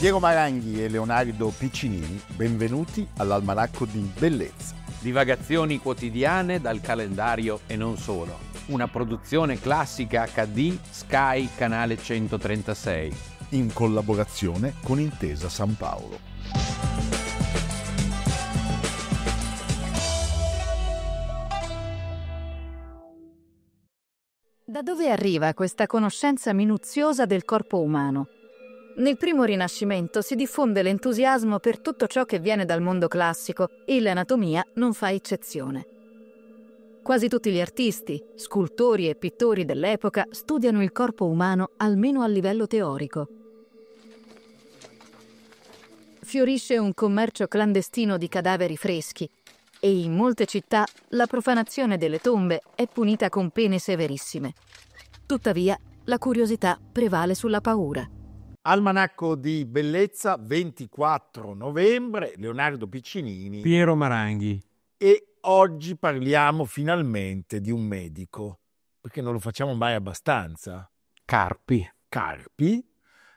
Diego Maranghi e Leonardo Piccinini, benvenuti all'Almanacco di Bellezza. Divagazioni quotidiane dal calendario e non solo. Una produzione classica HD Sky Canale 136. In collaborazione con Intesa San Paolo. Da dove arriva questa conoscenza minuziosa del corpo umano? Nel primo Rinascimento si diffonde l'entusiasmo per tutto ciò che viene dal mondo classico e l'anatomia non fa eccezione. Quasi tutti gli artisti, scultori e pittori dell'epoca studiano il corpo umano almeno a livello teorico. Fiorisce un commercio clandestino di cadaveri freschi e in molte città la profanazione delle tombe è punita con pene severissime. Tuttavia, la curiosità prevale sulla paura. Almanacco di bellezza 24 novembre, Leonardo Piccinini. Piero Maranghi. E oggi parliamo finalmente di un medico, perché non lo facciamo mai abbastanza. Carpi. Carpi,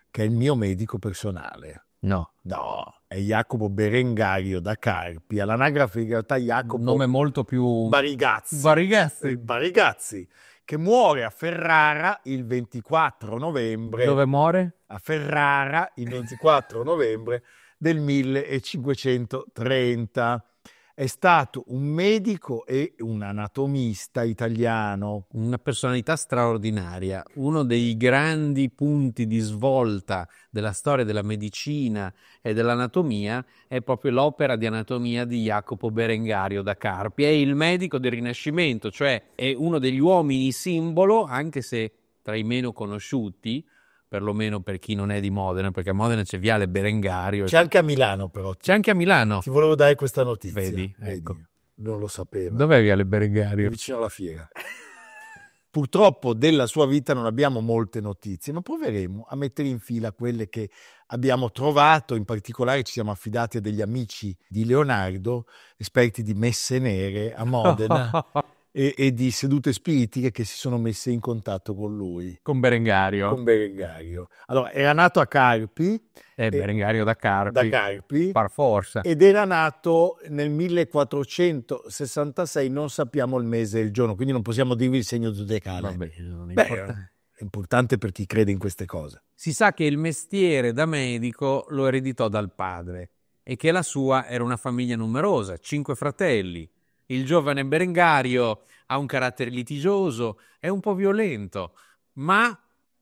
che è il mio medico personale. No. No, è Jacopo Berengario da Carpi. All'anagrafe in realtà Jacopo... Un nome molto più... Barigazzi. Barigazzi. Barigazzi che muore a Ferrara il 24 novembre. Dove muore? A Ferrara il 24 novembre del 1530 è stato un medico e un anatomista italiano. Una personalità straordinaria, uno dei grandi punti di svolta della storia della medicina e dell'anatomia è proprio l'opera di anatomia di Jacopo Berengario da Carpi. È il medico del Rinascimento, cioè è uno degli uomini simbolo, anche se tra i meno conosciuti, perlomeno per chi non è di Modena, perché a Modena c'è Viale Berengario. C'è anche a Milano però. C'è anche a Milano. Ti volevo dare questa notizia. Vedi, ecco. Vedi, non lo sapevo. Dov'è Viale Berengario? Vicino alla fiera. Purtroppo della sua vita non abbiamo molte notizie, ma proveremo a mettere in fila quelle che abbiamo trovato, in particolare ci siamo affidati a degli amici di Leonardo, esperti di messe nere a Modena, e, e, di sedute spiritiche che si sono messe in contatto con lui. Con Berengario. Con Berengario. Allora, era nato a Carpi. Eh, Berengario da Carpi. Da Carpi. Par forza. Ed era nato nel 1466, non sappiamo il mese e il giorno, quindi non possiamo dirvi il segno zodiacale. Vabbè, non Beh, importa. È importante per chi crede in queste cose. Si sa che il mestiere da medico lo ereditò dal padre e che la sua era una famiglia numerosa, cinque fratelli il giovane Berengario ha un carattere litigioso, è un po' violento, ma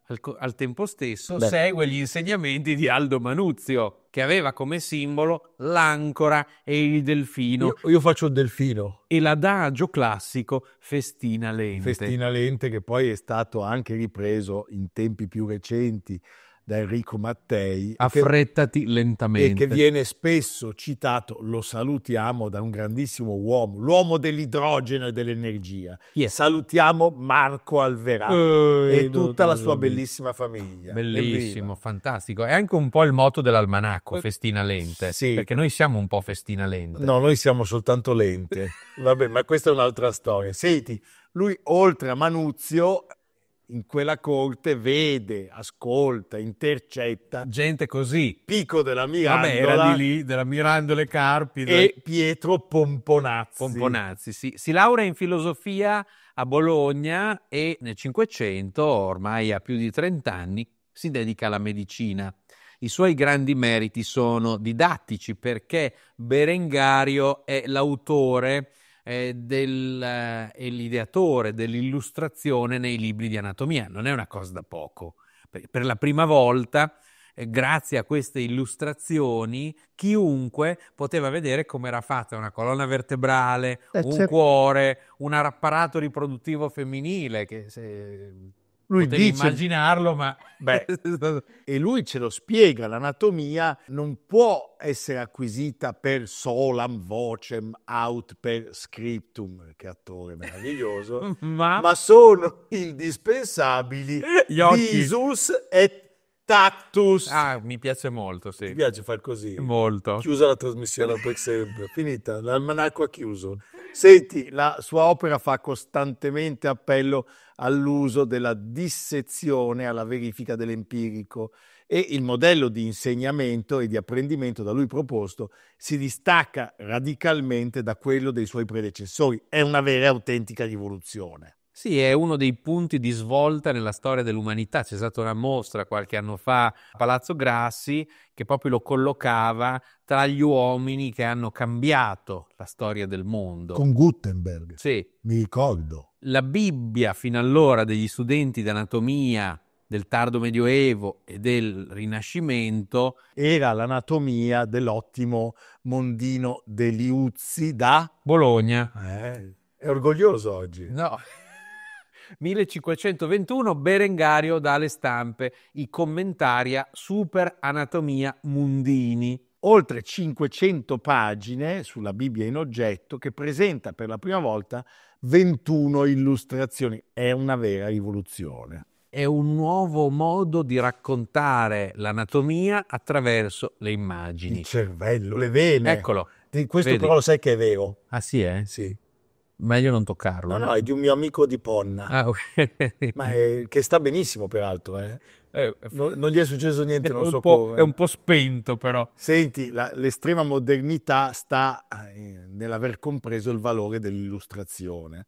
al, al tempo stesso Beh. segue gli insegnamenti di Aldo Manuzio, che aveva come simbolo l'ancora e il delfino. Io, io faccio il delfino. E l'adagio classico Festina Lente. Festina Lente che poi è stato anche ripreso in tempi più recenti da Enrico Mattei. Affrettati che, lentamente. E che viene spesso citato, lo salutiamo, da un grandissimo uomo, l'uomo dell'idrogeno e dell'energia. Yes. Salutiamo Marco Alverà eh, e tutta la sua bellissima famiglia. Bellissimo, fantastico. È anche un po' il motto dell'almanacco, eh, festina lente. Sì. Perché noi siamo un po' festina lente. No, noi siamo soltanto lente. Vabbè, ma questa è un'altra storia. Senti, lui oltre a Manuzio in quella corte vede, ascolta, intercetta gente così. Pico della Mirandola. Vabbè, era di lì, della Mirandole e Carpi. E Pietro Pomponazzi. Pomponazzi, sì. Si laurea in filosofia a Bologna e nel Cinquecento, ormai a più di 30 anni, si dedica alla medicina. I suoi grandi meriti sono didattici perché Berengario è l'autore eh, è l'ideatore dell'illustrazione nei libri di anatomia. Non è una cosa da poco. Per, la prima volta, eh, grazie a queste illustrazioni, chiunque poteva vedere come era fatta una colonna vertebrale, eh, un certo. cuore, un apparato riproduttivo femminile, che se lui Potevi dice... immaginarlo, ma... Beh, e lui ce lo spiega, l'anatomia non può essere acquisita per solam vocem out per scriptum, che attore meraviglioso, ma... ma sono indispensabili Gli occhi. visus et Tactus. Ah, mi piace molto, sì. Ti piace far così? Molto. Chiusa la trasmissione per sempre, finita, l'almanacco ha chiuso. Senti, la sua opera fa costantemente appello all'uso della dissezione, alla verifica dell'empirico e il modello di insegnamento e di apprendimento da lui proposto si distacca radicalmente da quello dei suoi predecessori. È una vera e autentica rivoluzione. Sì, è uno dei punti di svolta nella storia dell'umanità. C'è stata una mostra qualche anno fa a Palazzo Grassi che proprio lo collocava tra gli uomini che hanno cambiato la storia del mondo. Con Gutenberg. Sì. Mi ricordo. La Bibbia fino allora degli studenti d'anatomia del tardo medioevo e del Rinascimento era l'anatomia dell'ottimo Mondino degli Uzzi da Bologna. Eh, è orgoglioso oggi. No. 1521 Berengario dà alle stampe i commentaria Super Anatomia Mundini. Oltre 500 pagine sulla Bibbia in oggetto che presenta per la prima volta 21 illustrazioni. È una vera rivoluzione è un nuovo modo di raccontare l'anatomia attraverso le immagini. Il cervello, le vene. Eccolo. Questo Vedi. però lo sai che è vero. Ah sì, eh? Sì. Meglio non toccarlo. No, no, è di un mio amico di Ponna. Ah, ok. Ma è, che sta benissimo, peraltro. Eh. Eh, non, non, gli è successo niente, è non so come. È un po' spento, però. Senti, la, l'estrema modernità sta eh, nell'aver compreso il valore dell'illustrazione.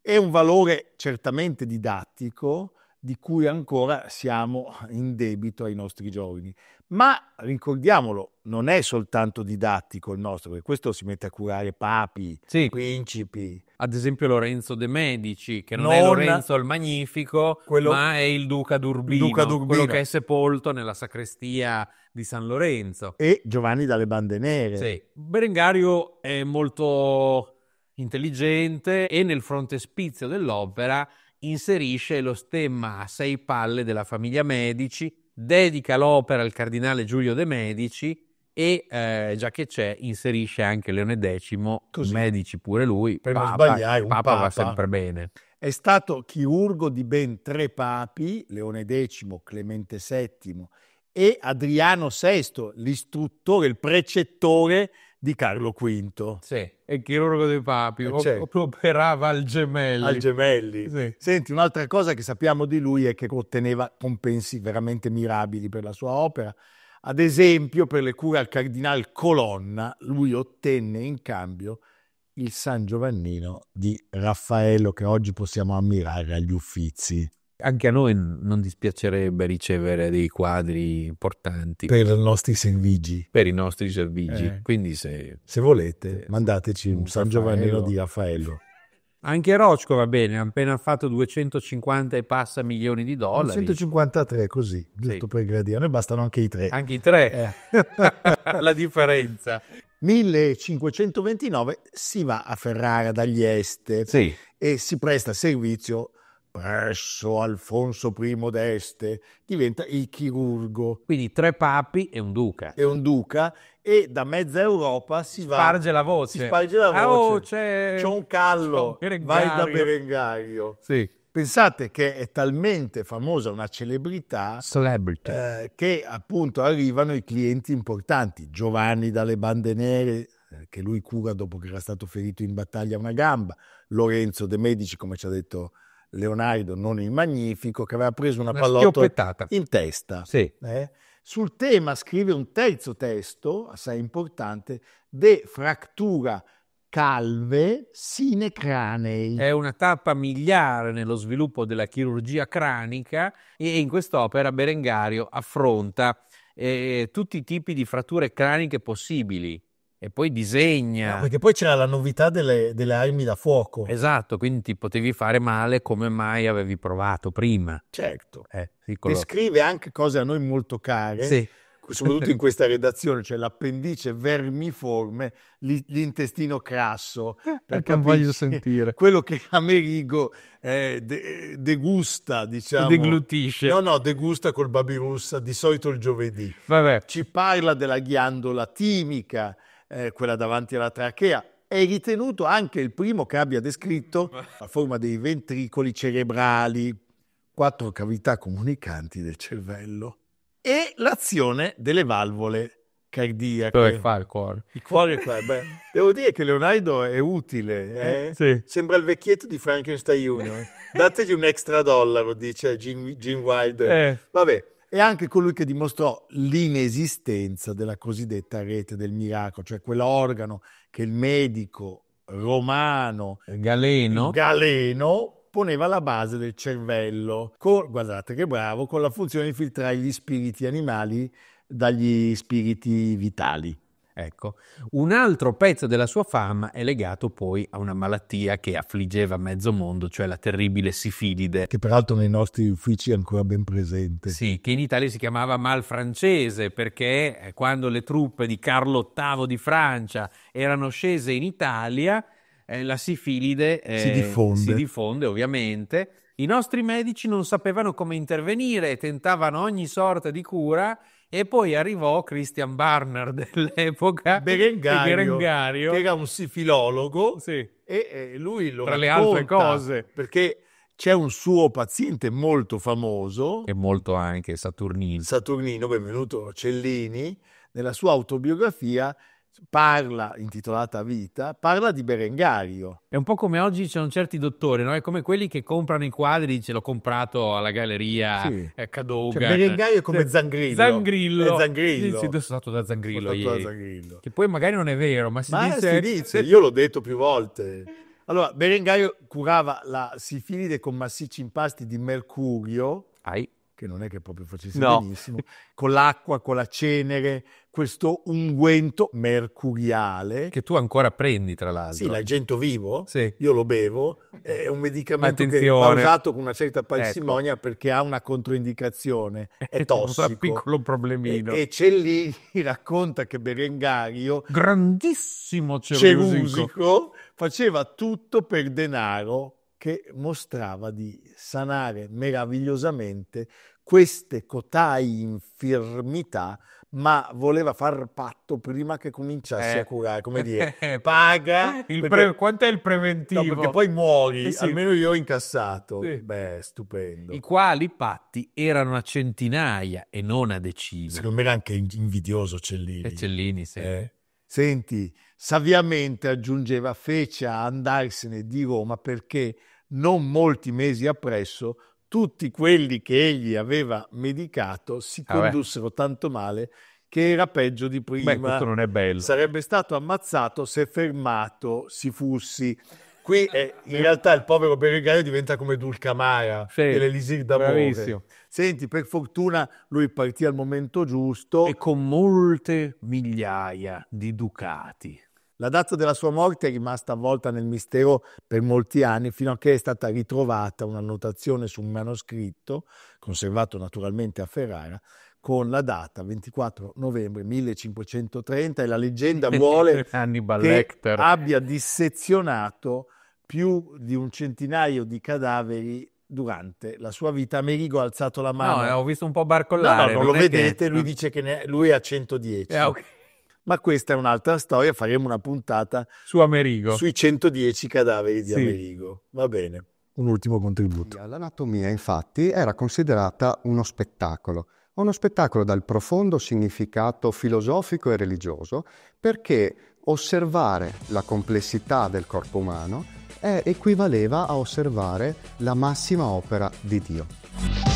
È un valore certamente didattico, di cui ancora siamo in debito ai nostri giovani. Ma ricordiamolo, non è soltanto didattico il nostro, perché questo si mette a curare papi, sì. principi. Ad esempio Lorenzo de' Medici, che non, non è Lorenzo il Magnifico, quello... ma è il Duca d'Urbino, Duca d'Urbino, quello che è sepolto nella sacrestia di San Lorenzo. E Giovanni dalle Bande Nere. Sì. Berengario è molto intelligente e nel frontespizio dell'opera inserisce lo stemma a sei palle della famiglia Medici, dedica l'opera al cardinale Giulio De Medici e eh, già che c'è inserisce anche Leone X, Così. Medici pure lui, per papa, non sbagliare, un papa, papa va sempre bene. È stato chirurgo di ben tre papi, Leone X, Clemente VII e Adriano VI, l'istruttore, il precettore di Carlo V. Sì, è chirurgo dei papi, eh, certo. operava al gemelli. Al gemelli. Sì. Senti, un'altra cosa che sappiamo di lui è che otteneva compensi veramente mirabili per la sua opera. Ad esempio, per le cure al cardinal Colonna, lui ottenne in cambio il San Giovannino di Raffaello che oggi possiamo ammirare agli Uffizi. Anche a noi non dispiacerebbe ricevere dei quadri importanti. Per i nostri servigi. Per i nostri servigi. Eh. Quindi se... se volete, se... mandateci un San Giovannino di Raffaello. Anche Rocco va bene, ha appena fatto 250 e passa milioni di dollari. 153 così, giusto sì. per gradire. A Noi bastano anche i tre. Anche i tre. Eh. La differenza. 1529 si va a Ferrara dagli Est sì. e si presta servizio presso Alfonso I d'Este, diventa il chirurgo. Quindi tre papi e un duca. E un duca, e da mezza Europa si va... Sparge la voce. Si sparge la ah, oh, voce. Oh, c'è... c'è un callo, c'è un vai da Berengario. Sì. Pensate che è talmente famosa una celebrità eh, che appunto arrivano i clienti importanti, Giovanni dalle bande nere, eh, che lui cura dopo che era stato ferito in battaglia una gamba, Lorenzo De Medici, come ci ha detto Leonardo, non il magnifico, che aveva preso una, una pallottola in testa. Sì. Eh? Sul tema scrive un terzo testo, assai importante, De fractura calve sine cranei. È una tappa miliare nello sviluppo della chirurgia cranica e in quest'opera Berengario affronta eh, tutti i tipi di fratture craniche possibili, e poi disegna. No, perché poi c'era la novità delle, delle, armi da fuoco. Esatto, quindi ti potevi fare male come mai avevi provato prima. Certo. Eh, piccolo. Descrive anche cose a noi molto care. Sì. Soprattutto in questa redazione, cioè l'appendice vermiforme, l'intestino crasso. Perché non voglio sentire. Quello che Amerigo eh, de- degusta, diciamo. Deglutisce. No, no, degusta col babirussa, di solito il giovedì. Vabbè. Ci parla della ghiandola timica, eh, quella davanti alla trachea. È ritenuto anche il primo che abbia descritto la forma dei ventricoli cerebrali, quattro cavità comunicanti del cervello e l'azione delle valvole cardiache. Dove fa il cuore? Il cuore qua. Beh, devo dire che Leonardo è utile. Eh? eh sì. Sembra il vecchietto di Frankenstein Junior. Dategli un extra dollaro, dice Gene, Wilder. Eh. Vabbè è anche colui che dimostrò l'inesistenza della cosiddetta rete del miracolo, cioè quell'organo che il medico romano Galeno, Galeno poneva alla base del cervello, con, guardate che bravo, con la funzione di filtrare gli spiriti animali dagli spiriti vitali. Ecco. Un altro pezzo della sua fama è legato poi a una malattia che affliggeva mezzo mondo, cioè la terribile sifilide. Che peraltro nei nostri uffici è ancora ben presente. Sì, che in Italia si chiamava mal francese perché eh, quando le truppe di Carlo VIII di Francia erano scese in Italia, eh, la sifilide eh, si, diffonde. si diffonde ovviamente. I nostri medici non sapevano come intervenire, tentavano ogni sorta di cura e poi arrivò Christian Barner dell'epoca, Berengario, Berengario. che era un filologo, sì. e, lui lo Tra le altre cose. Perché c'è un suo paziente molto famoso. E molto anche Saturnino. Saturnino, benvenuto Cellini, nella sua autobiografia parla, intitolata Vita, parla di Berengario. È un po' come oggi ci sono certi dottori, no? È come quelli che comprano i quadri, ce l'ho comprato alla galleria sì. Eh, Cadoga. Cioè, Berengario è come Zangrillo. Zangrillo. Zangrillo. Sì, sì, sono stato da Zangrillo stato ieri. Da Zangrillo. Che poi magari non è vero, ma si, ma dice... si dice... Io l'ho detto più volte. Allora, Berengario curava la sifilide con massicci impasti di mercurio. Ai che non è che proprio facesse no. benissimo, con l'acqua, con la cenere, questo unguento mercuriale. Che tu ancora prendi, tra l'altro. Sì, l'argento vivo, sì. io lo bevo, è un medicamento Attenzione. che va usato con una certa ecco. parsimonia ecco. perché ha una controindicazione, è tossico. un piccolo problemino. E, e Cellini racconta che Berengario, grandissimo cerusico, cerusico faceva tutto per denaro che mostrava di sanare meravigliosamente queste cotai infirmità, ma voleva far patto prima che cominciasse eh. a curare, come dire, paga. Il eh, perché, pre- quanto è il preventivo? No, perché poi muori, eh sì. almeno io ho incassato. Sì. Beh, stupendo. I quali patti erano a centinaia e non a decine. Secondo me era anche invidioso Cellini. E eh, Cellini, sì. Eh. Senti, Saviamente, aggiungeva, fece andarsene di Roma perché non molti mesi appresso tutti quelli che egli aveva medicato si ah, condussero ah, tanto male che era peggio di prima. Beh, questo non è bello. Sarebbe stato ammazzato se fermato si fussi. Qui è, eh, in realtà il povero Berengario diventa come Dulcamara sì, dell'Elisir d'amore. Bravissimo. Senti, per fortuna lui partì al momento giusto. E con molte migliaia di ducati. La data della sua morte è rimasta avvolta nel mistero per molti anni, fino a che è stata ritrovata un'annotazione su un manoscritto, conservato naturalmente a Ferrara, con la data 24 novembre 1530 e la leggenda vuole che abbia dissezionato più di un centinaio di cadaveri durante la sua vita. Amerigo ha alzato la mano. No, eh, ho visto un po' barcollare. No, no non, non lo vedete, che... lui dice che ne... lui ha 110. Eh, okay ma questa è un'altra storia, faremo una puntata su Amerigo. sui 110 cadaveri di sì. Amerigo. Va bene, un ultimo contributo. L'anatomia infatti era considerata uno spettacolo, uno spettacolo dal profondo significato filosofico e religioso, perché osservare la complessità del corpo umano è, eh, equivaleva a osservare la massima opera di Dio.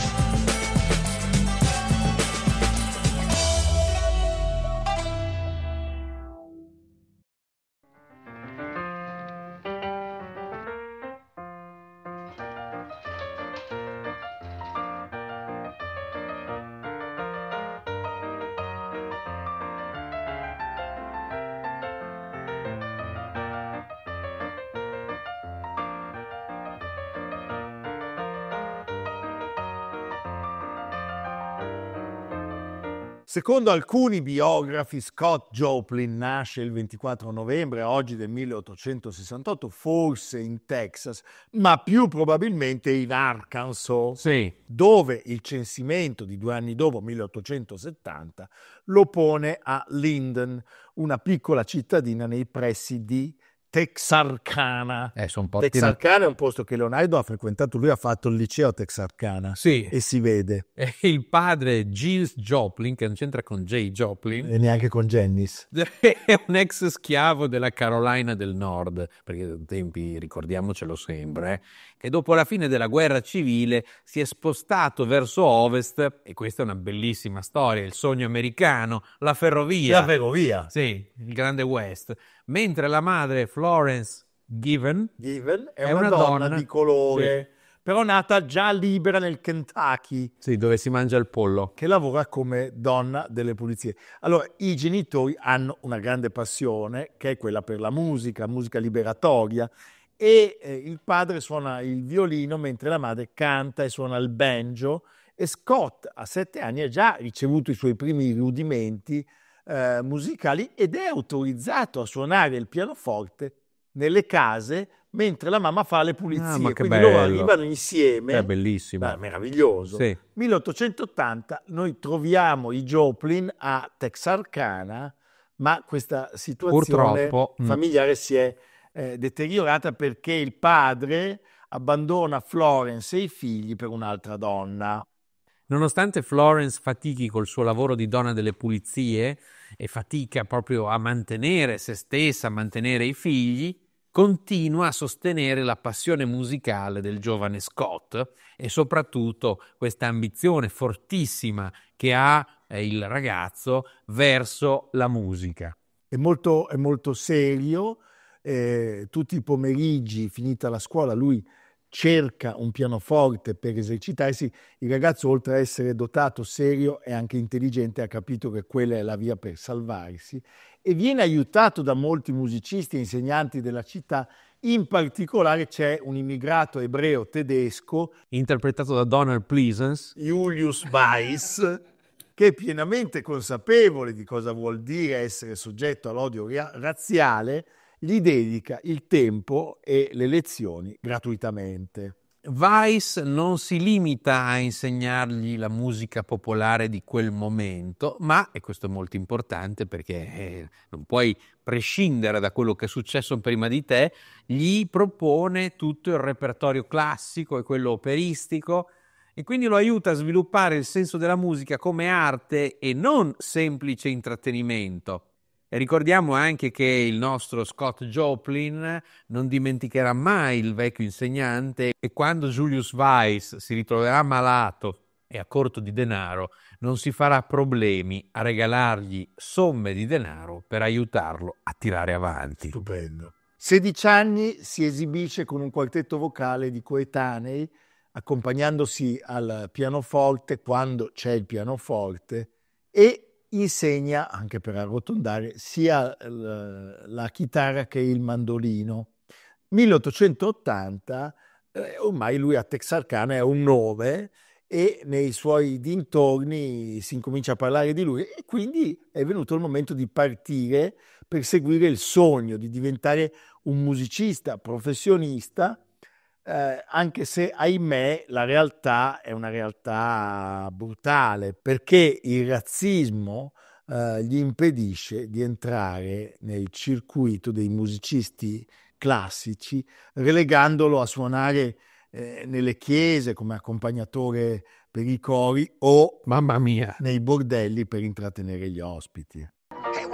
Secondo alcuni biografi, Scott Joplin nasce il 24 novembre, oggi del 1868, forse in Texas, ma più probabilmente in Arkansas, sì. dove il censimento di due anni dopo, 1870, lo pone a Linden, una piccola cittadina nei pressi di Texarkana. Eh, Texarkana è un posto che Leonardo ha frequentato, lui ha fatto il liceo a Texarkana. Sì. E si vede. E il padre Gilles Joplin, che non c'entra con Jay Joplin. E neanche con Jennings. È un ex schiavo della Carolina del Nord, perché tempi, ricordiamocelo sempre, eh, che dopo la fine della guerra civile si è spostato verso ovest e questa è una bellissima storia, il sogno americano, la ferrovia. La ferrovia. Sì, il grande West. Mentre la madre Florence Given, Given è, è, una, una donna, donna, di colore. Sì però nata già libera nel Kentucky. Sì, dove si mangia il pollo. Che lavora come donna delle pulizie. Allora, i genitori hanno una grande passione, che è quella per la musica, musica liberatoria, e eh, il padre suona il violino mentre la madre canta e suona il banjo e Scott a sette anni ha già ricevuto i suoi primi rudimenti eh, musicali ed è autorizzato a suonare il pianoforte nelle case mentre la mamma fa le ah, pulizie. Ah, Quindi bello. loro arrivano insieme. È bellissimo. Beh, meraviglioso. Sì. 1880 noi troviamo i Joplin a Texarkana, ma questa situazione Purtroppo, mm. familiare mh. si è eh, deteriorata perché il padre abbandona Florence e i figli per un'altra donna. Nonostante Florence fatichi col suo lavoro di donna delle pulizie e fatica proprio a mantenere se stessa, a mantenere i figli, continua a sostenere la passione musicale del giovane Scott e soprattutto questa ambizione fortissima che ha eh, il ragazzo verso la musica. È molto, è molto serio, eh, tutti i pomeriggi, finita la scuola, lui cerca un pianoforte per esercitarsi, il ragazzo oltre a essere dotato, serio e anche intelligente ha capito che quella è la via per salvarsi e viene aiutato da molti musicisti e insegnanti della città, in particolare c'è un immigrato ebreo tedesco interpretato da Donald Pleasence, Julius Weiss, che è pienamente consapevole di cosa vuol dire essere soggetto all'odio razziale gli dedica il tempo e le lezioni gratuitamente. Weiss non si limita a insegnargli la musica popolare di quel momento, ma, e questo è molto importante perché eh, non puoi prescindere da quello che è successo prima di te, gli propone tutto il repertorio classico e quello operistico e quindi lo aiuta a sviluppare il senso della musica come arte e non semplice intrattenimento. Ricordiamo anche che il nostro Scott Joplin non dimenticherà mai il vecchio insegnante e quando Julius Weiss si ritroverà malato e a corto di denaro, non si farà problemi a regalargli somme di denaro per aiutarlo a tirare avanti. Stupendo. 16 anni si esibisce con un quartetto vocale di coetanei accompagnandosi al pianoforte quando c'è il pianoforte e insegna, anche per arrotondare, sia la chitarra che il mandolino. 1880, eh, ormai lui a Texarkana è un nove e nei suoi dintorni si incomincia a parlare di lui e quindi è venuto il momento di partire per seguire il sogno di diventare un musicista professionista eh, anche se ahimè la realtà è una realtà brutale, perché il razzismo eh, gli impedisce di entrare nel circuito dei musicisti classici, relegandolo a suonare eh, nelle chiese come accompagnatore per i cori o, mamma mia, nei bordelli per intrattenere gli ospiti. Hey,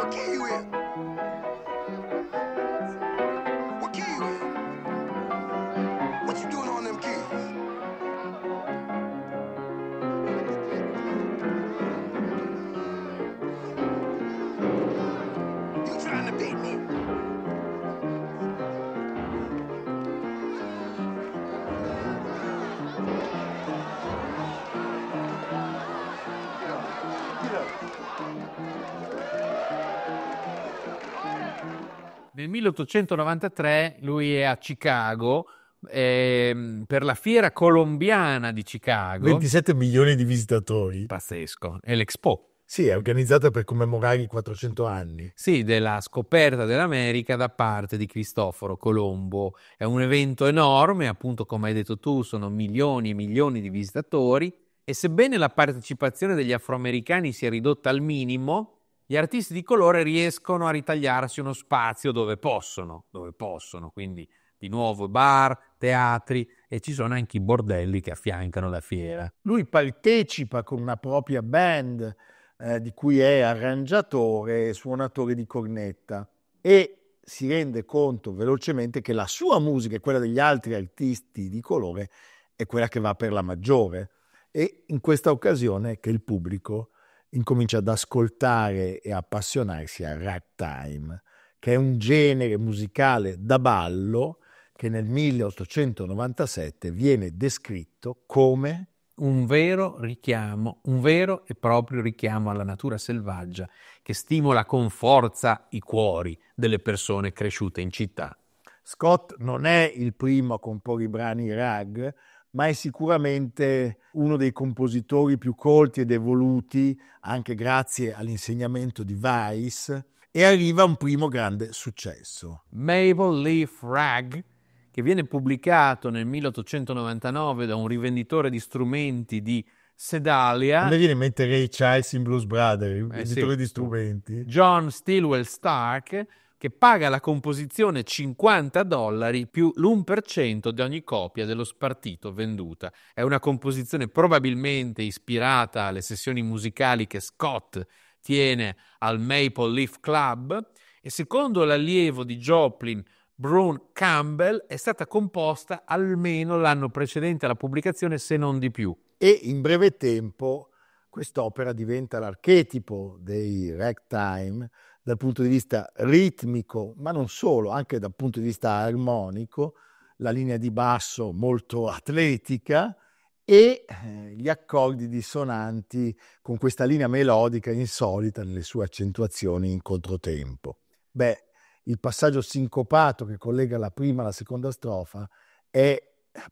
1893 lui è a Chicago eh, per la fiera colombiana di Chicago. 27 milioni di visitatori. Pazzesco, è l'Expo. Sì, è organizzata per commemorare i 400 anni. Sì, della scoperta dell'America da parte di Cristoforo Colombo. È un evento enorme, appunto come hai detto tu, sono milioni e milioni di visitatori e sebbene la partecipazione degli afroamericani sia ridotta al minimo, gli artisti di colore riescono a ritagliarsi uno spazio dove possono, dove possono, quindi di nuovo bar, teatri e ci sono anche i bordelli che affiancano la fiera. Lui partecipa con una propria band eh, di cui è arrangiatore e suonatore di cornetta e si rende conto velocemente che la sua musica e quella degli altri artisti di colore è quella che va per la maggiore e in questa occasione che il pubblico incomincia ad ascoltare e appassionarsi al ragtime, che è un genere musicale da ballo che nel 1897 viene descritto come un vero richiamo, un vero e proprio richiamo alla natura selvaggia che stimola con forza i cuori delle persone cresciute in città. Scott non è il primo a comporre i brani rag, ma è sicuramente uno dei compositori più colti ed evoluti, anche grazie all'insegnamento di Weiss, e arriva a un primo grande successo. Mabel Leaf Rag, che viene pubblicato nel 1899 da un rivenditore di strumenti di Sedalia. Mi viene in mente Ray Charles in Blues Brothers, eh, sì. di strumenti. John Stilwell Stark che paga la composizione 50 dollari più l'1% di ogni copia dello spartito venduta. È una composizione probabilmente ispirata alle sessioni musicali che Scott tiene al Maple Leaf Club e secondo l'allievo di Joplin Brun Campbell è stata composta almeno l'anno precedente alla pubblicazione, se non di più. E in breve tempo quest'opera diventa l'archetipo dei ragtime dal punto di vista ritmico, ma non solo, anche dal punto di vista armonico, la linea di basso molto atletica e eh, gli accordi dissonanti con questa linea melodica insolita nelle sue accentuazioni in controtempo. Beh, il passaggio sincopato che collega la prima alla seconda strofa è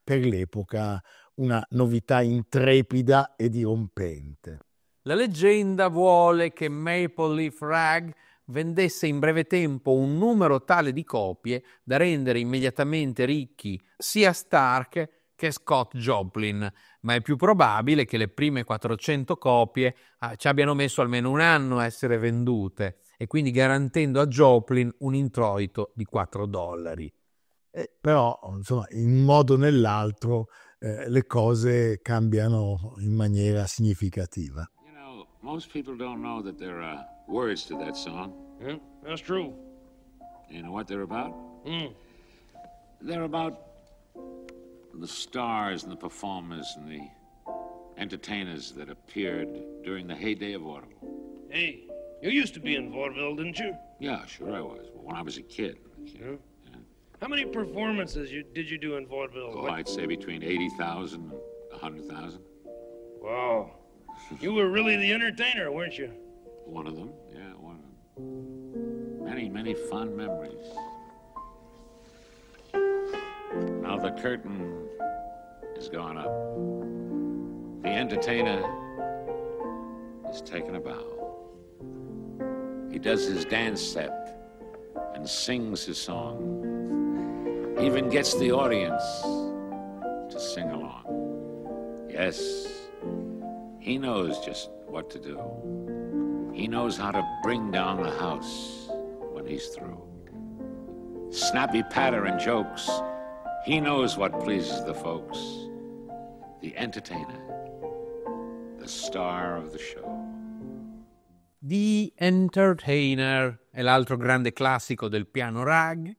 per l'epoca una novità intrepida e dirompente. La leggenda vuole che Maple Leaf Rag vendesse in breve tempo un numero tale di copie da rendere immediatamente ricchi sia Stark che Scott Joplin, ma è più probabile che le prime 400 copie ah, ci abbiano messo almeno un anno a essere vendute e quindi garantendo a Joplin un introito di 4 dollari. Eh, però, insomma, in un modo o nell'altro eh, le cose cambiano in maniera significativa. You know, most people don't know that there are words to that song. Yeah, that's true. You know what they're about? Mm. They're about the stars and the performers and the entertainers that appeared during the heyday of vaudeville. Hey, you used to be in vaudeville, didn't you? Yeah, sure I was. When I was a kid. Yeah. yeah. How many performances you, did you do in vaudeville? Oh, what? I'd say between 80,000 and 100,000. Wow. you were really the entertainer, weren't you? One of them, yeah, one of them. Many, many fond memories. Now the curtain is gone up. The entertainer is taking a bow. He does his dance step and sings his song. He even gets the audience to sing along. Yes, he knows just what to do. He knows how to bring down the house when he's through. Snappy patter and jokes, he knows what pleases the folks. The entertainer, the star of the show. The Entertainer è l'altro grande classico del piano rag,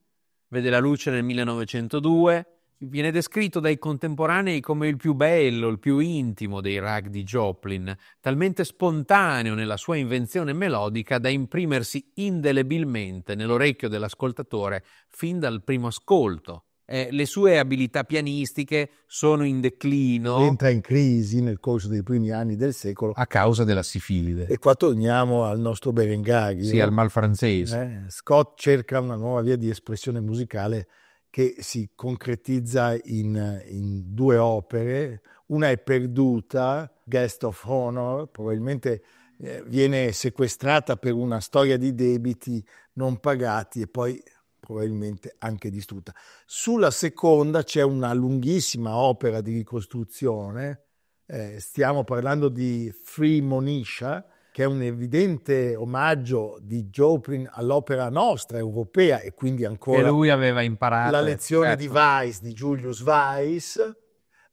vede la luce nel 1902 viene descritto dai contemporanei come il più bello, il più intimo dei rag di Joplin, talmente spontaneo nella sua invenzione melodica da imprimersi indelebilmente nell'orecchio dell'ascoltatore fin dal primo ascolto. Eh, le sue abilità pianistiche sono in declino. Entra in crisi nel corso dei primi anni del secolo. A causa della sifilide. E qua torniamo al nostro Berengaghi. Sì, al mal francese. Eh? Scott cerca una nuova via di espressione musicale che si concretizza in, in due opere. Una è perduta, Guest of Honor, probabilmente eh, viene sequestrata per una storia di debiti non pagati e poi probabilmente anche distrutta. Sulla seconda c'è una lunghissima opera di ricostruzione, eh, stiamo parlando di Free Monisha, che è un evidente omaggio di Joplin all'opera nostra europea e quindi ancora... che lui aveva imparato. La lezione certo. di Weiss, di Julius Weiss,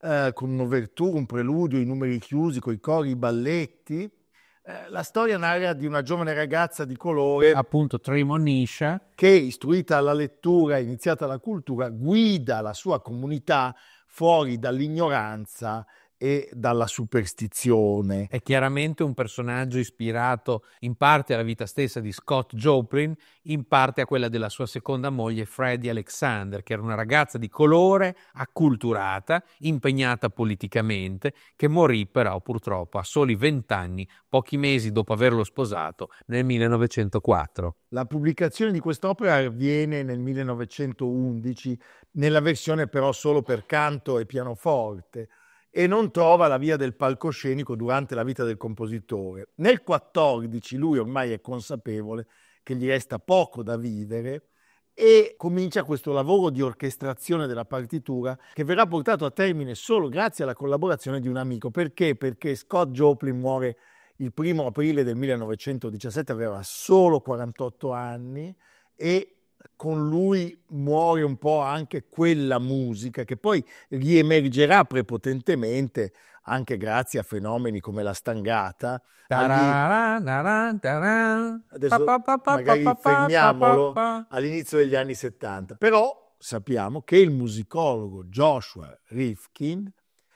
eh, con un'overture, un preludio, i numeri chiusi, coi cori, i balletti. Eh, la storia narra di una giovane ragazza di colore, appunto Trimonisha, che istruita alla lettura, iniziata la cultura, guida la sua comunità fuori dall'ignoranza e dalla superstizione. È chiaramente un personaggio ispirato in parte alla vita stessa di Scott Joplin, in parte a quella della sua seconda moglie Freddie Alexander, che era una ragazza di colore, acculturata, impegnata politicamente, che morì però purtroppo a soli 20 anni, pochi mesi dopo averlo sposato, nel 1904. La pubblicazione di quest'opera avviene nel 1911, nella versione però solo per canto e pianoforte e non trova la via del palcoscenico durante la vita del compositore. Nel 14 lui ormai è consapevole che gli resta poco da vivere e comincia questo lavoro di orchestrazione della partitura che verrà portato a termine solo grazie alla collaborazione di un amico. Perché? Perché Scott Joplin muore il primo aprile del 1917, aveva solo 48 anni e con lui muore un po' anche quella musica che poi riemergerà prepotentemente anche grazie a fenomeni come la stangata. Taran, taran, Adesso magari fermiamolo all'inizio degli anni 70. Però sappiamo che il musicologo Joshua Rifkin,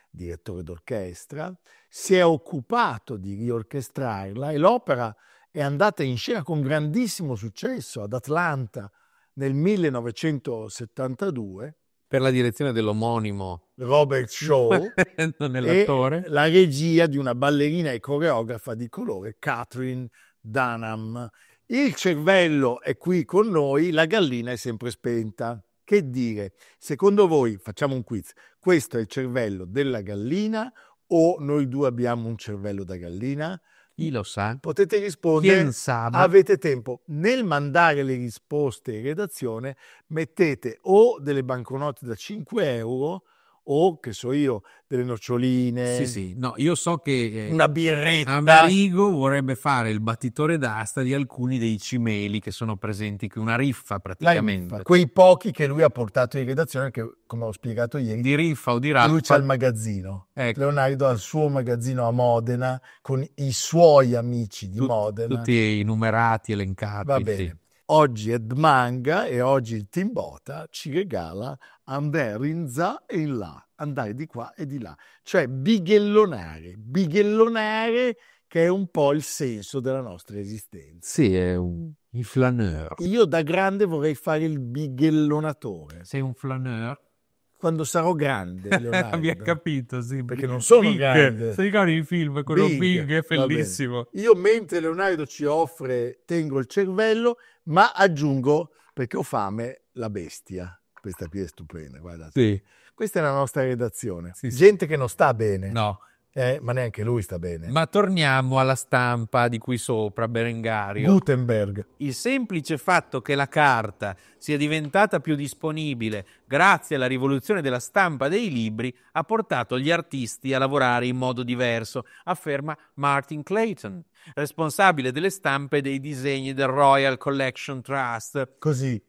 direttore d'orchestra, si è occupato di riorchestrarla e l'opera è andata in scena con grandissimo successo ad Atlanta – nel 1972 per la direzione dell'omonimo Robert Shaw e la regia di una ballerina e coreografa di colore Catherine Dunham. Il cervello è qui con noi, la gallina è sempre spenta. Che dire? Secondo voi, facciamo un quiz, questo è il cervello della gallina o noi due abbiamo un cervello da gallina? Chi lo sa? Potete rispondere. Avete tempo. Nel mandare le risposte in redazione mettete o delle banconote da 5 euro o, che so io, delle noccioline. Sì, sì, no, io so che... Eh, una birretta. Amerigo vorrebbe fare il battitore d'asta di alcuni dei cimeli che sono presenti qui, una riffa praticamente. Riffa, quei pochi che lui ha portato in redazione, che come ho spiegato ieri... Di riffa o di raffa. Lui c'ha il magazzino. Ecco. Leonardo ha il suo magazzino a Modena con i suoi amici di Tut- Modena. Tutti i numerati, elencati. Va bene. Sì. Oggi Edmanga e oggi il Timbota ci regala andare in za e in là, andare di qua e di là, cioè bighellonare, bighellonare che è un po' il senso della nostra esistenza. Sì, è un, un flaneur. Io da grande vorrei fare il bighellonatore. Sei un flaneur? quando sarò grande. ha capito, sì. Perché non sono Big. grande. Ti ricordi il film, quello Big, Big è bellissimo. Io mentre Leonardo ci offre, tengo il cervello, ma aggiungo, perché ho fame, la bestia. Questa qui è stupenda, guardate. Sì. Questa è la nostra redazione. Sì, Gente sì. che non sta bene. No. Eh, ma neanche lui sta bene. Ma torniamo alla stampa di qui sopra, Berengario. Gutenberg. Il semplice fatto che la carta sia diventata più disponibile grazie alla rivoluzione della stampa dei libri ha portato gli artisti a lavorare in modo diverso, afferma Martin Clayton, responsabile delle stampe dei disegni del Royal Collection Trust. Così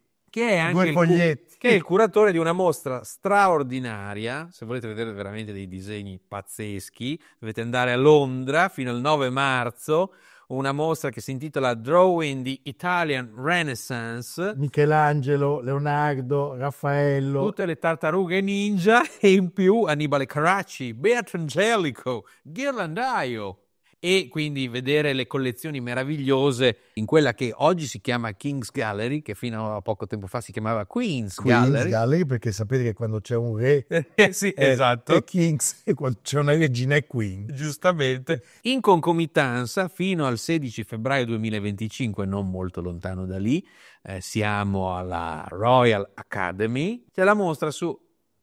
che è anche il, che è il curatore di una mostra straordinaria. Se volete vedere veramente dei disegni pazzeschi, dovete andare a Londra fino al 9 marzo una mostra che si intitola Drawing the Italian Renaissance. Michelangelo, Leonardo, Raffaello. Tutte le tartarughe ninja e in più Annibale Caracci, Beatrice Angelico, Ghirlandaio e quindi vedere le collezioni meravigliose in quella che oggi si chiama King's Gallery, che fino a poco tempo fa si chiamava Queen's, Queen's Gallery. Gallery. perché sapete che quando c'è un re eh, sì, è, esatto. è King's e quando c'è una regina è Queen. Giustamente. In concomitanza, fino al 16 febbraio 2025, non molto lontano da lì, eh, siamo alla Royal Academy, c'è la mostra su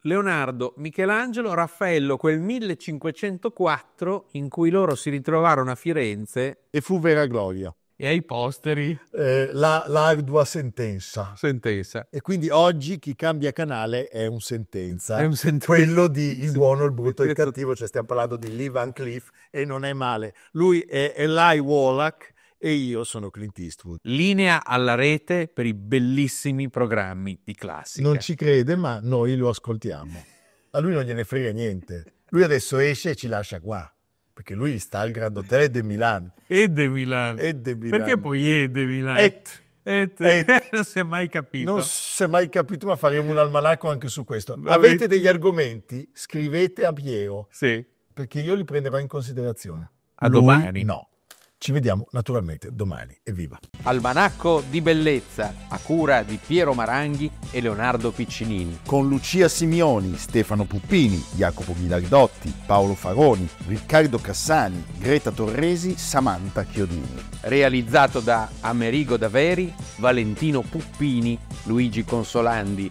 Leonardo, Michelangelo, Raffaello, quel 1504 in cui loro si ritrovarono a Firenze. E fu vera gloria. E ai posteri? Eh, la, l'ardua sentenza. Sentenza. E quindi oggi chi cambia canale è un sentenza. È un sentenza. Quello di il buono, il brutto, e il esatto. cattivo, cioè stiamo parlando di Lee Van Cleef e non è male. Lui è Eli Wallach e io sono Clint Eastwood. Linea alla rete per i bellissimi programmi di classica. Non ci crede, ma noi lo ascoltiamo. A lui non gliene frega niente. Lui adesso esce e ci lascia qua. Perché lui sta al Grand Hotel de Milan. E de Milan. E de Milan. Perché poi e de Milano? Et. Et. Et. non si è mai capito. Non si è mai capito, ma faremo un almanacco anche su questo. Avete degli argomenti? Scrivete a Piero. Sì. Perché io li prenderò in considerazione. A lui, domani. No. Ci vediamo naturalmente domani. Evviva! Almanacco di bellezza a cura di Piero Maranghi e Leonardo Piccinini. Con Lucia Simioni, Stefano Puppini, Jacopo Ghilardotti, Paolo Faroni, Riccardo Cassani, Greta Torresi, Samantha Chiodini. Realizzato da Amerigo Daveri, Valentino Puppini, Luigi Consolandi